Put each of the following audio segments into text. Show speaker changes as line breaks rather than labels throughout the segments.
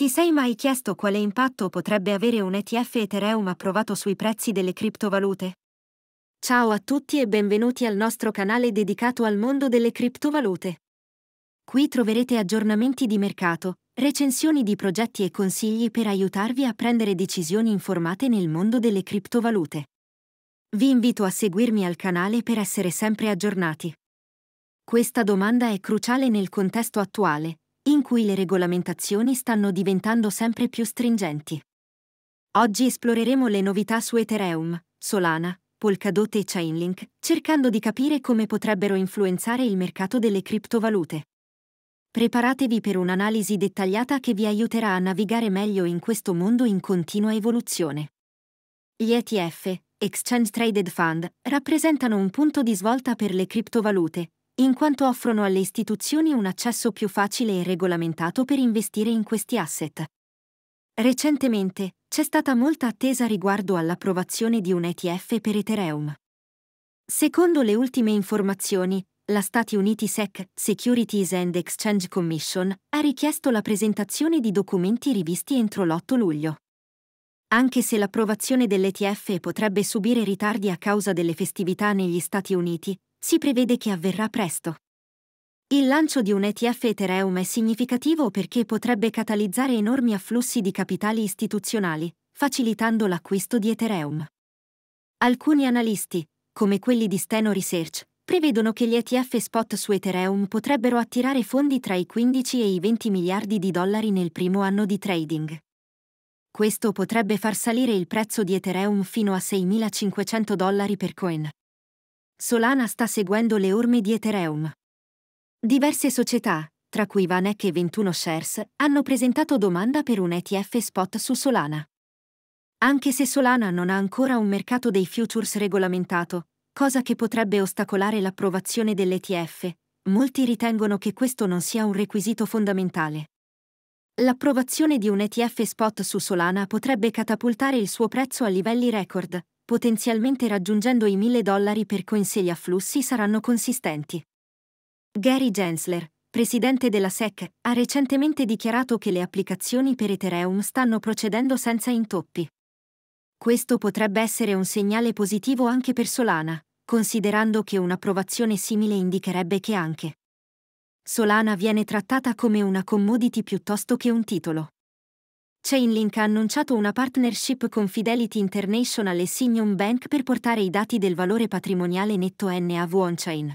Ti sei mai chiesto quale impatto potrebbe avere un ETF Ethereum approvato sui prezzi delle criptovalute? Ciao a tutti e benvenuti al nostro canale dedicato al mondo delle criptovalute. Qui troverete aggiornamenti di mercato, recensioni di progetti e consigli per aiutarvi a prendere decisioni informate nel mondo delle criptovalute. Vi invito a seguirmi al canale per essere sempre aggiornati. Questa domanda è cruciale nel contesto attuale, in cui le regolamentazioni stanno diventando sempre più stringenti. Oggi esploreremo le novità su Ethereum, Solana, Polkadot e Chainlink, cercando di capire come potrebbero influenzare il mercato delle criptovalute. Preparatevi per un'analisi dettagliata che vi aiuterà a navigare meglio in questo mondo in continua evoluzione. Gli ETF, Exchange Traded Fund, rappresentano un punto di svolta per le criptovalute, in quanto offrono alle istituzioni un accesso più facile e regolamentato per investire in questi asset. Recentemente c'è stata molta attesa riguardo all'approvazione di un ETF per Ethereum. Secondo le ultime informazioni, la Stati Uniti SEC, Securities and Exchange Commission, ha richiesto la presentazione di documenti rivisti entro l'8 luglio. Anche se l'approvazione dell'ETF potrebbe subire ritardi a causa delle festività negli Stati Uniti, si prevede che avverrà presto. Il lancio di un ETF Ethereum è significativo perché potrebbe catalizzare enormi afflussi di capitali istituzionali, facilitando l'acquisto di Ethereum. Alcuni analisti, come quelli di Steno Research, prevedono che gli ETF spot su Ethereum potrebbero attirare fondi tra i 15 e i 20 miliardi di dollari nel primo anno di trading. Questo potrebbe far salire il prezzo di Ethereum fino a 6.500 dollari per coin. Solana sta seguendo le orme di Ethereum. Diverse società, tra cui Vanek e 21 Shares, hanno presentato domanda per un ETF spot su Solana. Anche se Solana non ha ancora un mercato dei futures regolamentato, cosa che potrebbe ostacolare l'approvazione dell'ETF, molti ritengono che questo non sia un requisito fondamentale. L'approvazione di un ETF spot su Solana potrebbe catapultare il suo prezzo a livelli record, potenzialmente raggiungendo i 1000 dollari per coin se gli afflussi saranno consistenti. Gary Gensler, presidente della SEC, ha recentemente dichiarato che le applicazioni per Ethereum stanno procedendo senza intoppi. Questo potrebbe essere un segnale positivo anche per Solana, considerando che un'approvazione simile indicherebbe che anche Solana viene trattata come una commodity piuttosto che un titolo. Chainlink ha annunciato una partnership con Fidelity International e Signum Bank per portare i dati del valore patrimoniale netto NAV on-chain.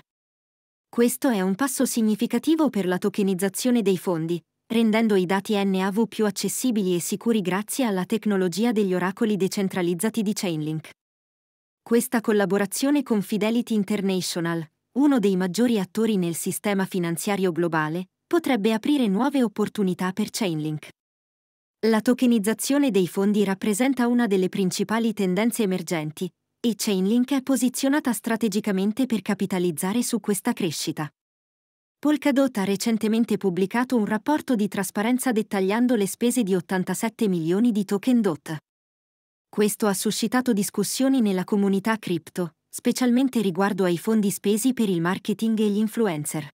Questo è un passo significativo per la tokenizzazione dei fondi, rendendo i dati NAV più accessibili e sicuri grazie alla tecnologia degli oracoli decentralizzati di Chainlink. Questa collaborazione con Fidelity International, uno dei maggiori attori nel sistema finanziario globale, potrebbe aprire nuove opportunità per Chainlink. La tokenizzazione dei fondi rappresenta una delle principali tendenze emergenti e Chainlink è posizionata strategicamente per capitalizzare su questa crescita. Polkadot ha recentemente pubblicato un rapporto di trasparenza dettagliando le spese di 87 milioni di token DOT. Questo ha suscitato discussioni nella comunità crypto, specialmente riguardo ai fondi spesi per il marketing e gli influencer.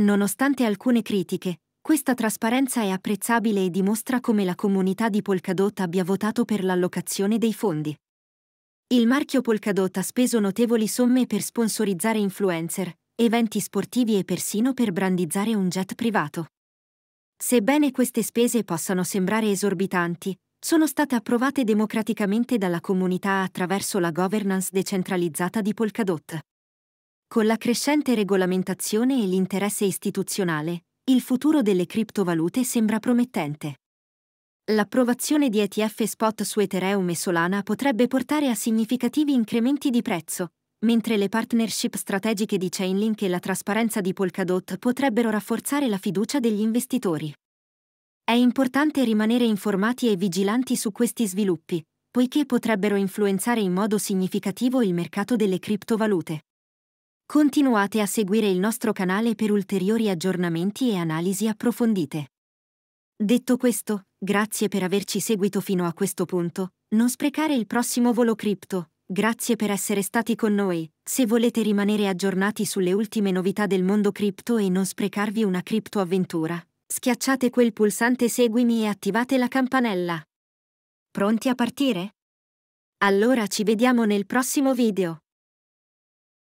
Nonostante alcune critiche, questa trasparenza è apprezzabile e dimostra come la comunità di Polkadot abbia votato per l'allocazione dei fondi. Il marchio Polkadot ha speso notevoli somme per sponsorizzare influencer, eventi sportivi e persino per brandizzare un jet privato. Sebbene queste spese possano sembrare esorbitanti, sono state approvate democraticamente dalla comunità attraverso la governance decentralizzata di Polkadot. Con la crescente regolamentazione e l'interesse istituzionale, il futuro delle criptovalute sembra promettente. L'approvazione di ETF spot su Ethereum e Solana potrebbe portare a significativi incrementi di prezzo, mentre le partnership strategiche di Chainlink e la trasparenza di Polkadot potrebbero rafforzare la fiducia degli investitori. È importante rimanere informati e vigilanti su questi sviluppi, poiché potrebbero influenzare in modo significativo il mercato delle criptovalute. Continuate a seguire il nostro canale per ulteriori aggiornamenti e analisi approfondite. Detto questo, grazie per averci seguito fino a questo punto. Non sprecare il prossimo volo cripto. Grazie per essere stati con noi. Se volete rimanere aggiornati sulle ultime novità del mondo cripto e non sprecarvi una criptoavventura, schiacciate quel pulsante seguimi e attivate la campanella. Pronti a partire? Allora ci vediamo nel prossimo video.